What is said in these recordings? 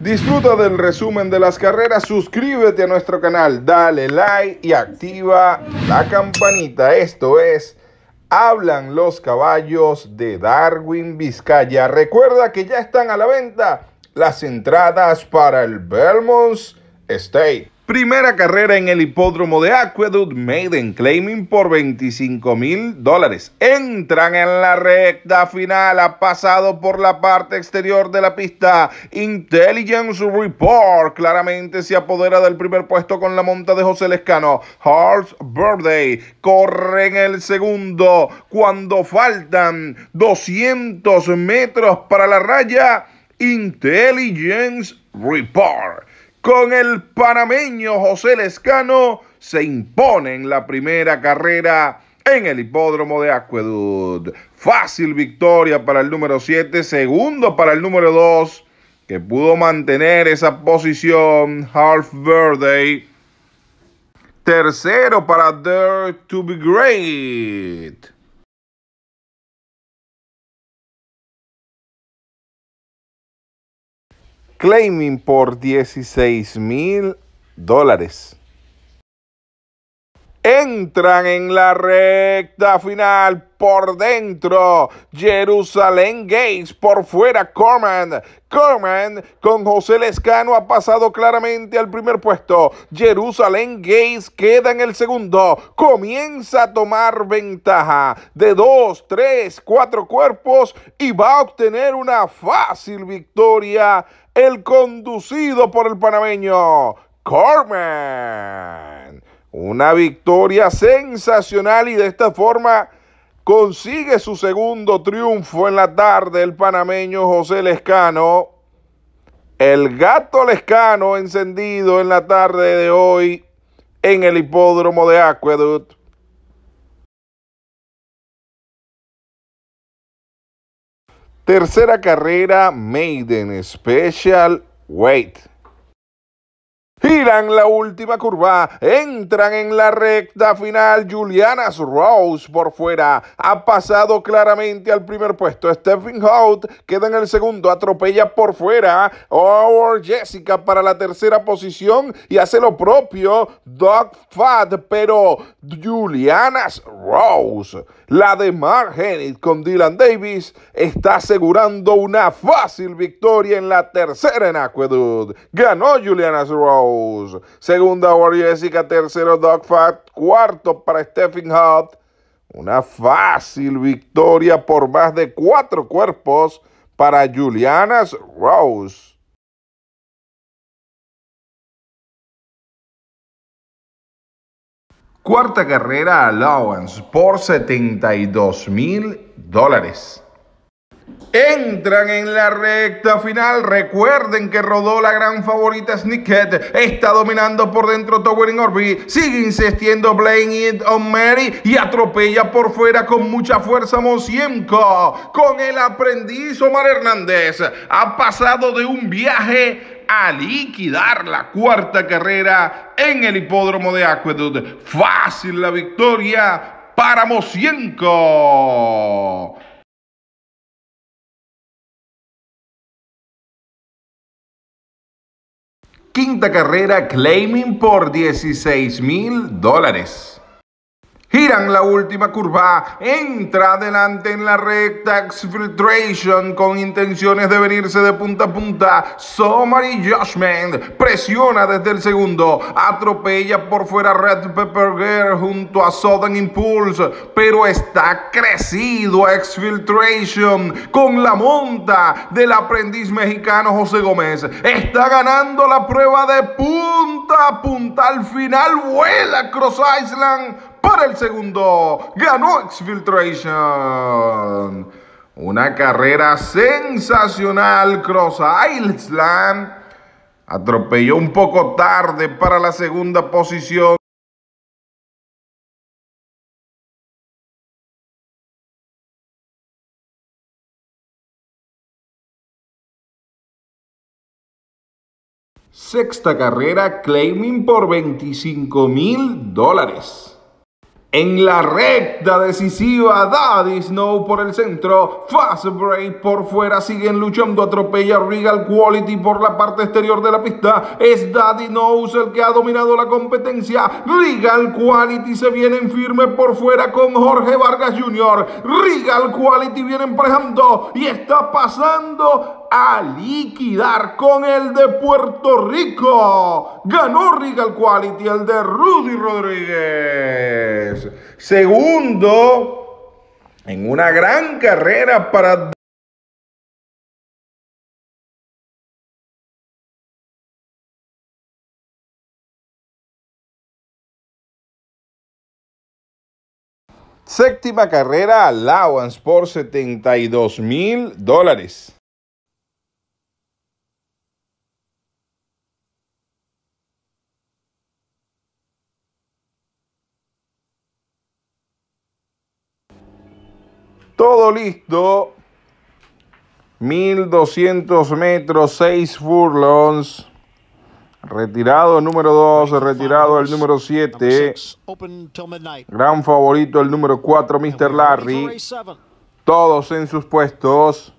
Disfruta del resumen de las carreras, suscríbete a nuestro canal, dale like y activa la campanita. Esto es Hablan los caballos de Darwin Vizcaya. Recuerda que ya están a la venta las entradas para el Belmont State. Primera carrera en el hipódromo de Aqueduct, Maiden Claiming por 25 mil dólares. Entran en la recta final, ha pasado por la parte exterior de la pista. Intelligence Report claramente se apodera del primer puesto con la monta de José Lescano. Hearts Birthday corre en el segundo. Cuando faltan 200 metros para la raya, Intelligence Report con el panameño José Lescano, se impone en la primera carrera en el hipódromo de Acuedud. Fácil victoria para el número 7, segundo para el número 2, que pudo mantener esa posición Half Verde. Tercero para Dare to be Great. claiming por 16 mil dólares. Entran en la recta final por dentro. Jerusalén Gates por fuera. Corman. Corman con José Lescano ha pasado claramente al primer puesto. Jerusalén Gates queda en el segundo. Comienza a tomar ventaja de dos, tres, cuatro cuerpos y va a obtener una fácil victoria el conducido por el panameño Corman. Una victoria sensacional y de esta forma consigue su segundo triunfo en la tarde el panameño José Lescano. El gato Lescano encendido en la tarde de hoy en el hipódromo de Aqueduct. Tercera carrera Maiden Special Weight tiran la última curva, entran en la recta final. Julianas Rose por fuera ha pasado claramente al primer puesto. Stephen Hout queda en el segundo, atropella por fuera. Our Jessica para la tercera posición y hace lo propio Doug Fad, pero Julianas Rose, la de Mark con Dylan Davis, está asegurando una fácil victoria en la tercera en Aqueduct. Ganó Julianas Rose. Segunda, War Jessica. Tercero, Fat, Cuarto, para Stephen Hutt. Una fácil victoria por más de cuatro cuerpos para Julianas Rose. Cuarta carrera allowance por 72 mil dólares. Entran en la recta final. Recuerden que rodó la gran favorita Snicket. Está dominando por dentro Towering Orbi. Sigue insistiendo Blaine It on Mary y atropella por fuera con mucha fuerza Mosienko, Con el aprendiz Omar Hernández. Ha pasado de un viaje a liquidar la cuarta carrera en el hipódromo de Aqueduct. Fácil la victoria para Mosienko. Quinta carrera, claiming por 16 mil dólares. Giran la última curva, entra adelante en la recta, exfiltration con intenciones de venirse de punta a punta. Summary Judgment presiona desde el segundo, atropella por fuera Red Pepper Girl junto a Southern Impulse, pero está crecido exfiltration con la monta del aprendiz mexicano José Gómez. Está ganando la prueba de punta a punta. Al final vuela Cross Island para el segundo. Ganó Exfiltration. Una carrera sensacional. Cross Island atropelló un poco tarde para la segunda posición. Sexta carrera, claiming por 25 mil dólares. En la recta decisiva, Daddy Snow por el centro, Fast Break por fuera, siguen luchando, atropella Regal Quality por la parte exterior de la pista. Es Daddy Knows el que ha dominado la competencia. Regal Quality se viene en firme por fuera con Jorge Vargas Jr. Regal Quality viene emparejando y está pasando a liquidar con el de Puerto Rico. Ganó Regal Quality el de Rudy Rodríguez. Segundo, en una gran carrera para... Séptima carrera, allowance por 72 mil dólares. Todo listo. 1200 metros, 6 furlongs. Retirado el número 2, retirado el número 7. Gran favorito el número 4, Mr. Larry. Todos en sus puestos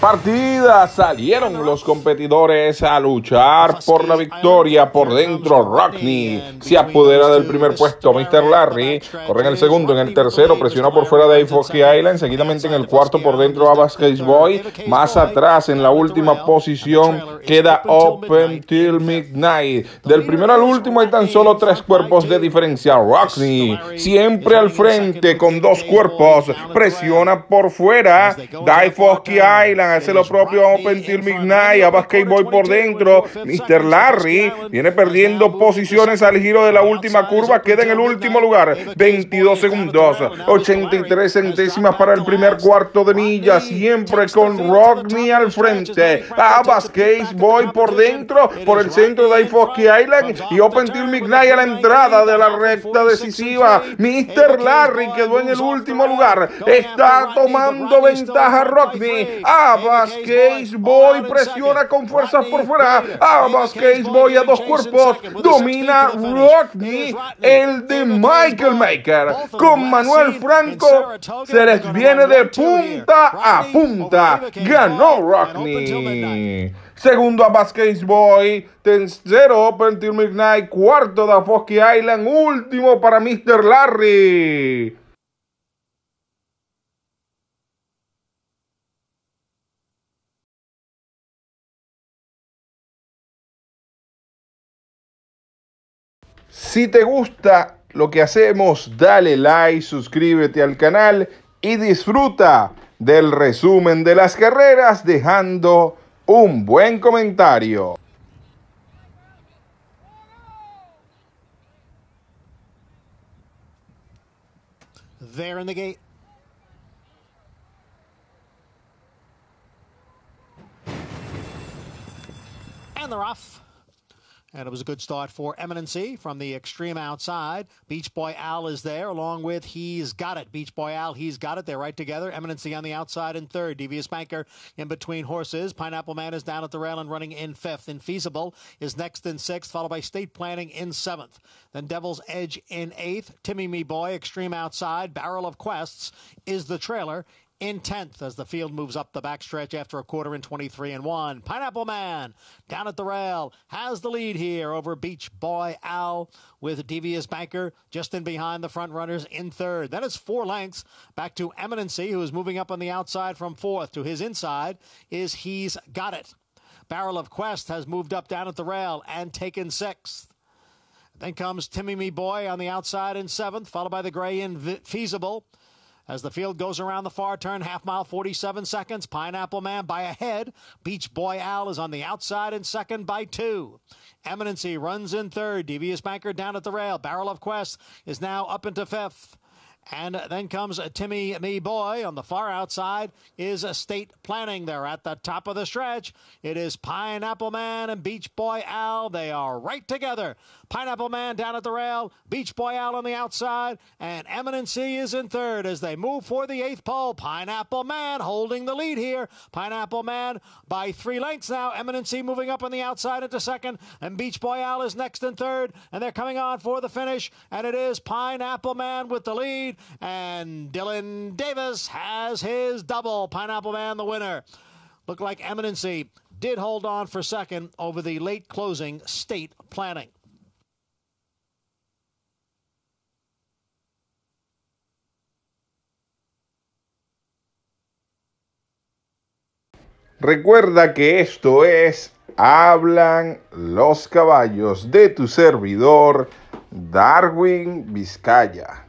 partida salieron los competidores a luchar por la victoria por dentro. Rockney se apodera del primer puesto. Mr. Larry corre en el segundo, en el tercero, presiona por fuera de Foxy Island. Seguidamente en el cuarto por dentro Abbas Case Boy. Más atrás en la última posición queda Open Till Midnight. Del primero al último hay tan solo tres cuerpos de diferencia. Rockney siempre al frente con dos cuerpos. Presiona por fuera. de Foxy Island hacer hace lo propio a Open Till Mignai. a Boy por dentro. Mr. Larry viene perdiendo posiciones al giro de la última curva, queda en el último lugar, 22 segundos, 83 centésimas para el primer cuarto de milla, siempre con Rockney al frente, a Boy por dentro, por el centro de Ifoski Island y Open Till McKnight a la entrada de la recta decisiva. Mr. Larry quedó en el último lugar, está tomando ventaja Rockney. A Abbas Vasquez Boy presiona con fuerzas por fuera. A Vasquez Boy a dos cuerpos. Domina Rodney, el de Michael Maker. Con Manuel Franco se les viene de punta a punta. Ganó Rodney. Segundo a Vasquez Boy. Tercero Open Team Midnight. Cuarto da Fosky Island. Último para Mr. Larry. Si te gusta lo que hacemos, dale like, suscríbete al canal y disfruta del resumen de las carreras dejando un buen comentario. There in the gate. And they're off. and it was a good start for Eminency from the extreme outside. Beach Boy Al is there, along with He's Got It. Beach Boy Al, He's Got It. They're right together. Eminency on the outside in third. Devious Banker in between horses. Pineapple Man is down at the rail and running in fifth. Infeasible is next in sixth, followed by State Planning in seventh. Then Devil's Edge in eighth. Timmy Me Boy, extreme outside. Barrel of Quests is the trailer in 10th as the field moves up the backstretch after a quarter in 23 and 1. Pineapple Man down at the rail has the lead here over Beach Boy Al with Devious Banker just in behind the front runners in third. Then it's four lengths back to Eminency, who is moving up on the outside from fourth to his inside is He's Got It. Barrel of Quest has moved up down at the rail and taken sixth. Then comes Timmy Me Boy on the outside in seventh, followed by the gray Feasible. As the field goes around the far turn, half mile 47 seconds. Pineapple Man by a head. Beach Boy Al is on the outside in second by two. Eminency runs in third. Devious Banker down at the rail. Barrel of Quest is now up into fifth. And then comes Timmy Me Boy. On the far outside is State Planning. They're at the top of the stretch. It is Pineapple Man and Beach Boy Al. They are right together. Pineapple Man down at the rail, Beach Boy Al on the outside, and Eminency is in third as they move for the eighth pole. Pineapple Man holding the lead here. Pineapple Man by three lengths now. Eminency moving up on the outside into second, and Beach Boy Al is next in third, and they're coming on for the finish. And it is Pineapple Man with the lead. And Dylan Davis has his double. Pineapple Man, the winner. Looked like Eminency did hold on for second over the late closing state planning. Recuerda que esto es Hablan los caballos de tu servidor Darwin Vizcaya.